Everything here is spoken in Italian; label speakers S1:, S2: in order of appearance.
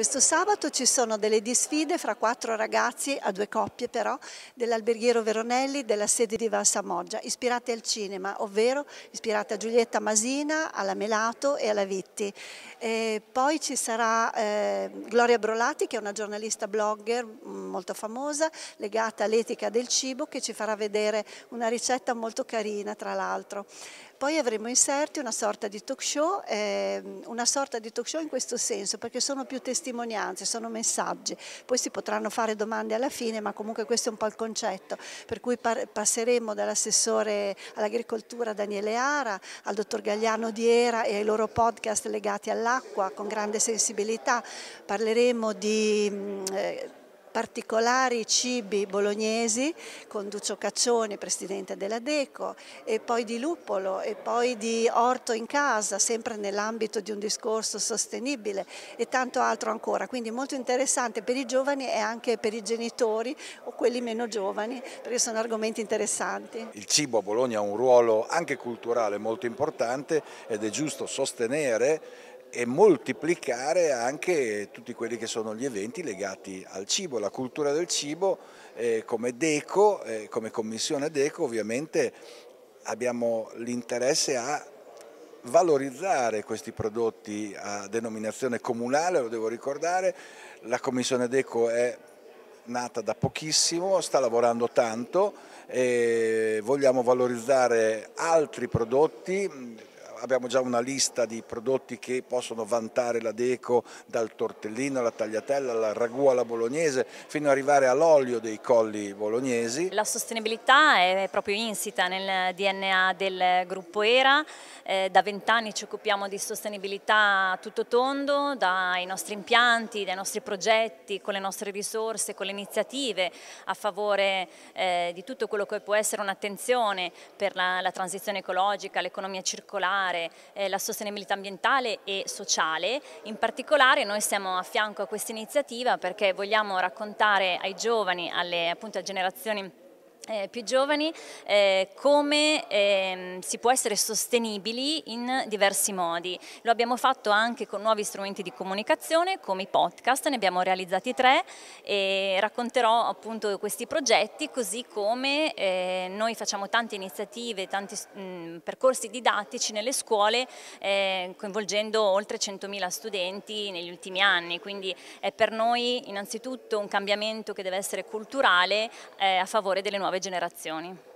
S1: Questo sabato ci sono delle disfide fra quattro ragazzi, a due coppie però, dell'alberghiero Veronelli della sede di Valsamoggia, ispirate al cinema, ovvero ispirate a Giulietta Masina, alla Melato e alla Vitti. E poi ci sarà eh, Gloria Brolati, che è una giornalista blogger mm, molto famosa, legata all'etica del cibo, che ci farà vedere una ricetta molto carina, tra l'altro. Poi avremo inserti una sorta di talk show, eh, una sorta di talk show in questo senso, perché sono più testimonianze, sono messaggi. Poi si potranno fare domande alla fine, ma comunque questo è un po' il concetto. Per cui passeremo dall'assessore all'agricoltura Daniele Ara al dottor Gagliano di Era e ai loro podcast legati all'acqua con grande sensibilità. Parleremo di... Mm, eh, particolari cibi bolognesi con Duccio Caccioni, presidente della Deco, e poi di luppolo e poi di orto in casa, sempre nell'ambito di un discorso sostenibile e tanto altro ancora. Quindi molto interessante per i giovani e anche per i genitori o quelli meno giovani, perché sono argomenti interessanti.
S2: Il cibo a Bologna ha un ruolo anche culturale molto importante ed è giusto sostenere e moltiplicare anche tutti quelli che sono gli eventi legati al cibo, la cultura del cibo eh, come DECO, eh, come Commissione DECO ovviamente abbiamo l'interesse a valorizzare questi prodotti a denominazione comunale, lo devo ricordare, la Commissione DECO è nata da pochissimo, sta lavorando tanto e eh, vogliamo valorizzare altri prodotti abbiamo già una lista di prodotti che possono vantare la Deco dal tortellino alla tagliatella, alla ragù alla bolognese, fino ad arrivare all'olio dei colli bolognesi.
S3: La sostenibilità è proprio insita nel DNA del gruppo ERA, eh, da vent'anni ci occupiamo di sostenibilità tutto tondo, dai nostri impianti, dai nostri progetti, con le nostre risorse, con le iniziative a favore eh, di tutto quello che può essere un'attenzione per la, la transizione ecologica, l'economia circolare, migliorare eh, la sostenibilità ambientale e sociale. In particolare noi siamo a fianco a questa iniziativa perché vogliamo raccontare ai giovani, alle appunto, alle generazioni eh, più giovani eh, come eh, si può essere sostenibili in diversi modi. Lo abbiamo fatto anche con nuovi strumenti di comunicazione come i podcast, ne abbiamo realizzati tre e racconterò appunto questi progetti così come eh, noi facciamo tante iniziative, tanti mh, mm, percorsi didattici nelle scuole eh, coinvolgendo oltre 100.000 studenti negli ultimi anni, quindi è per noi innanzitutto un cambiamento che deve essere culturale eh, a favore delle nuove nuove generazioni.